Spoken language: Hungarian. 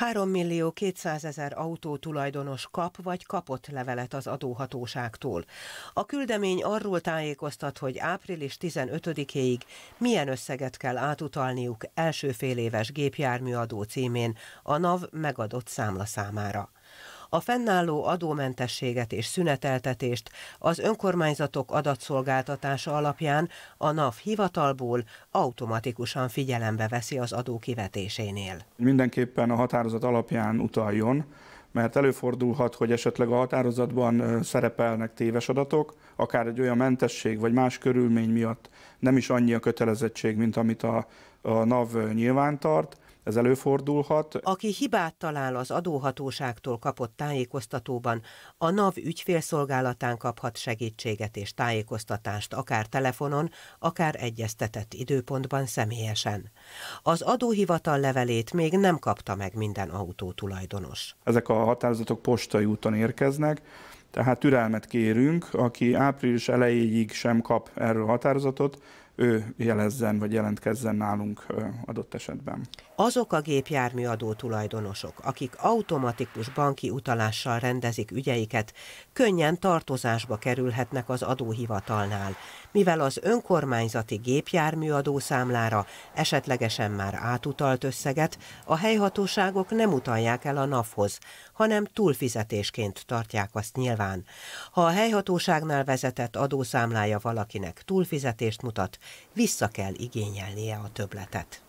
3 millió 200 ezer autó tulajdonos kap vagy kapott levelet az adóhatóságtól. A küldemény arról tájékoztat, hogy április 15-éig milyen összeget kell átutalniuk első féléves gépjárműadó címén a NAV megadott számla számára a fennálló adómentességet és szüneteltetést az önkormányzatok adatszolgáltatása alapján a NAV hivatalból automatikusan figyelembe veszi az adó kivetésénél. Mindenképpen a határozat alapján utaljon, mert előfordulhat, hogy esetleg a határozatban szerepelnek téves adatok, akár egy olyan mentesség vagy más körülmény miatt nem is annyi a kötelezettség, mint amit a, a NAV nyilvántart, ez előfordulhat. Aki hibát talál az adóhatóságtól kapott tájékoztatóban, a NAV ügyfélszolgálatán kaphat segítséget és tájékoztatást akár telefonon, akár egyeztetett időpontban személyesen. Az adóhivatal levelét még nem kapta meg minden autó tulajdonos. Ezek a határozatok postai úton érkeznek, tehát türelmet kérünk, aki április elejéig sem kap erről határozatot, ő jelezzen vagy jelentkezzen nálunk adott esetben. Azok a gépjárműadó tulajdonosok, akik automatikus banki utalással rendezik ügyeiket, könnyen tartozásba kerülhetnek az adóhivatalnál, mivel az önkormányzati gépjárműadó számlára esetlegesen már átutalt összeget a helyhatóságok nem utalják el a NAV-hoz, hanem túlfizetésként tartják azt nyilván után. Ha a helyhatóságnál vezetett adószámlája valakinek túlfizetést mutat, vissza kell igényelnie a töbletet.